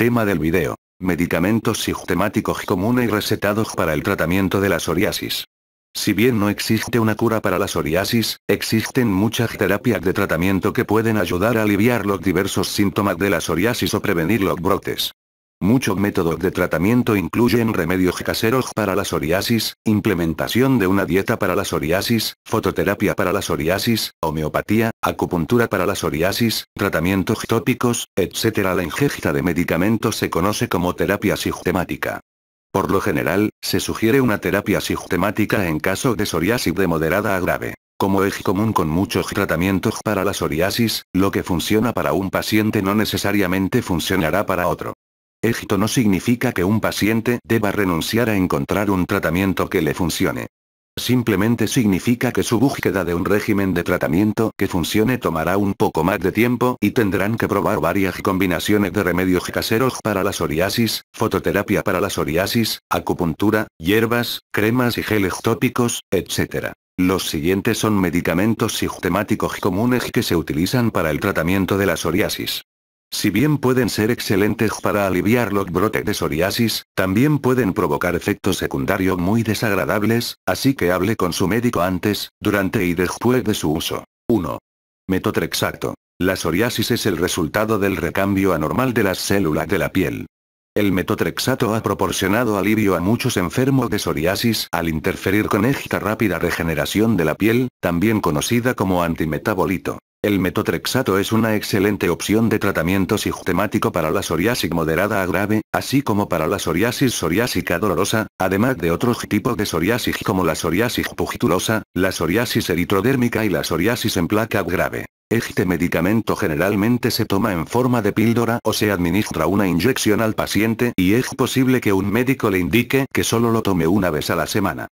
Tema del video. Medicamentos sistemáticos comunes y recetados para el tratamiento de la psoriasis. Si bien no existe una cura para la psoriasis, existen muchas terapias de tratamiento que pueden ayudar a aliviar los diversos síntomas de la psoriasis o prevenir los brotes. Muchos métodos de tratamiento incluyen remedios caseros para la psoriasis, implementación de una dieta para la psoriasis, fototerapia para la psoriasis, homeopatía, acupuntura para la psoriasis, tratamientos tópicos, etc. La ingesta de medicamentos se conoce como terapia sistemática. Por lo general, se sugiere una terapia sistemática en caso de psoriasis de moderada a grave. Como es común con muchos tratamientos para la psoriasis, lo que funciona para un paciente no necesariamente funcionará para otro. Éxito no significa que un paciente deba renunciar a encontrar un tratamiento que le funcione. Simplemente significa que su búsqueda de un régimen de tratamiento que funcione tomará un poco más de tiempo y tendrán que probar varias combinaciones de remedios caseros para la psoriasis, fototerapia para la psoriasis, acupuntura, hierbas, cremas y geles tópicos, etc. Los siguientes son medicamentos sistemáticos comunes que se utilizan para el tratamiento de la psoriasis. Si bien pueden ser excelentes para aliviar los brotes de psoriasis, también pueden provocar efectos secundarios muy desagradables, así que hable con su médico antes, durante y después de su uso. 1. Metotrexato. La psoriasis es el resultado del recambio anormal de las células de la piel. El metotrexato ha proporcionado alivio a muchos enfermos de psoriasis al interferir con esta rápida regeneración de la piel, también conocida como antimetabolito. El metotrexato es una excelente opción de tratamiento sistemático para la psoriasis moderada a grave, así como para la psoriasis psoriásica dolorosa, además de otros tipos de psoriasis como la psoriasis pugitulosa, la psoriasis eritrodérmica y la psoriasis en placa grave. Este medicamento generalmente se toma en forma de píldora o se administra una inyección al paciente y es posible que un médico le indique que solo lo tome una vez a la semana.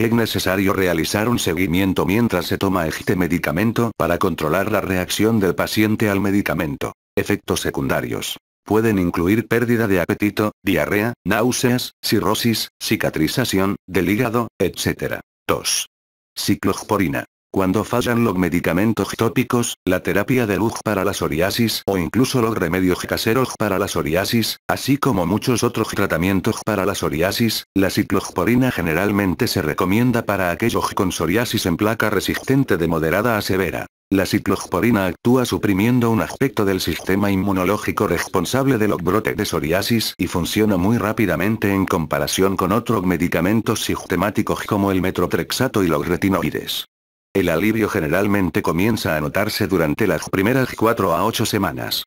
Es necesario realizar un seguimiento mientras se toma este medicamento para controlar la reacción del paciente al medicamento. Efectos secundarios. Pueden incluir pérdida de apetito, diarrea, náuseas, cirrosis, cicatrización, del hígado, etc. 2. Ciclosporina. Cuando fallan los medicamentos tópicos, la terapia de luz para la psoriasis o incluso los remedios caseros para la psoriasis, así como muchos otros tratamientos para la psoriasis, la ciclosporina generalmente se recomienda para aquellos con psoriasis en placa resistente de moderada a severa. La ciclosporina actúa suprimiendo un aspecto del sistema inmunológico responsable de los brotes de psoriasis y funciona muy rápidamente en comparación con otros medicamentos sistemáticos como el metrotrexato y los retinoides. El alivio generalmente comienza a notarse durante las primeras 4 a 8 semanas.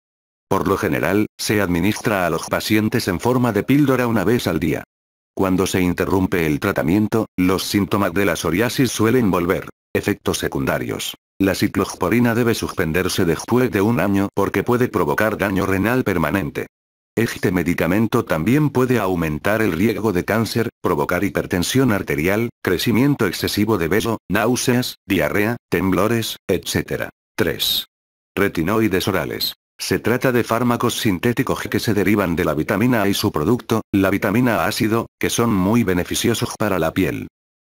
Por lo general, se administra a los pacientes en forma de píldora una vez al día. Cuando se interrumpe el tratamiento, los síntomas de la psoriasis suelen volver. Efectos secundarios. La ciclosporina debe suspenderse después de un año porque puede provocar daño renal permanente. Este medicamento también puede aumentar el riesgo de cáncer, provocar hipertensión arterial, crecimiento excesivo de vello, náuseas, diarrea, temblores, etc. 3. Retinoides orales. Se trata de fármacos sintéticos que se derivan de la vitamina A y su producto, la vitamina ácido, que son muy beneficiosos para la piel.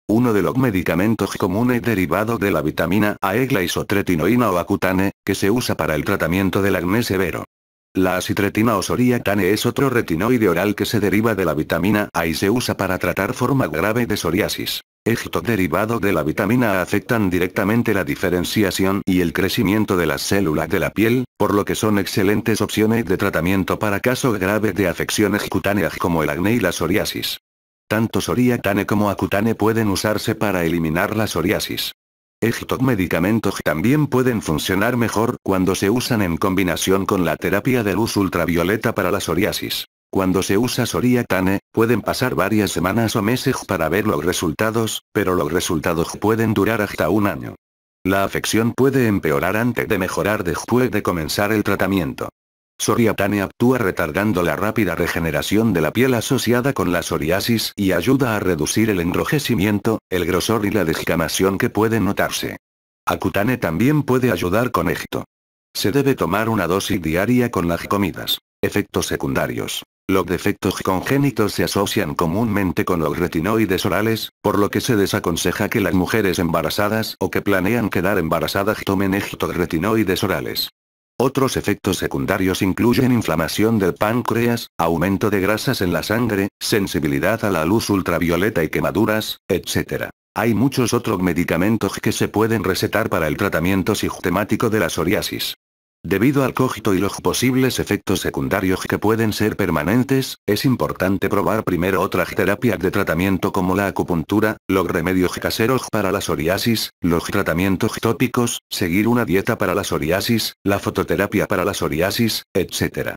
Uno de los medicamentos comunes derivado de la vitamina A es la isotretinoína o acutane, que se usa para el tratamiento del acné severo. La acitretina o soriatane es otro retinoide oral que se deriva de la vitamina A y se usa para tratar forma grave de psoriasis. Estos derivado de la vitamina A afectan directamente la diferenciación y el crecimiento de las células de la piel, por lo que son excelentes opciones de tratamiento para casos graves de afecciones cutáneas como el acné y la psoriasis. Tanto soriatane como acutane pueden usarse para eliminar la psoriasis. Estos medicamentos también pueden funcionar mejor cuando se usan en combinación con la terapia de luz ultravioleta para la psoriasis. Cuando se usa Soriatane, pueden pasar varias semanas o meses para ver los resultados, pero los resultados pueden durar hasta un año. La afección puede empeorar antes de mejorar después de comenzar el tratamiento. Soriatane actúa retardando la rápida regeneración de la piel asociada con la psoriasis y ayuda a reducir el enrojecimiento, el grosor y la descamación que puede notarse. Acutane también puede ayudar con esto. Se debe tomar una dosis diaria con las comidas. Efectos secundarios. Los defectos congénitos se asocian comúnmente con los retinoides orales, por lo que se desaconseja que las mujeres embarazadas o que planean quedar embarazadas tomen estos retinoides orales. Otros efectos secundarios incluyen inflamación del páncreas, aumento de grasas en la sangre, sensibilidad a la luz ultravioleta y quemaduras, etc. Hay muchos otros medicamentos que se pueden recetar para el tratamiento sistemático de la psoriasis. Debido al cógito y los posibles efectos secundarios que pueden ser permanentes, es importante probar primero otras terapias de tratamiento como la acupuntura, los remedios caseros para la psoriasis, los tratamientos tópicos, seguir una dieta para la psoriasis, la fototerapia para la psoriasis, etc.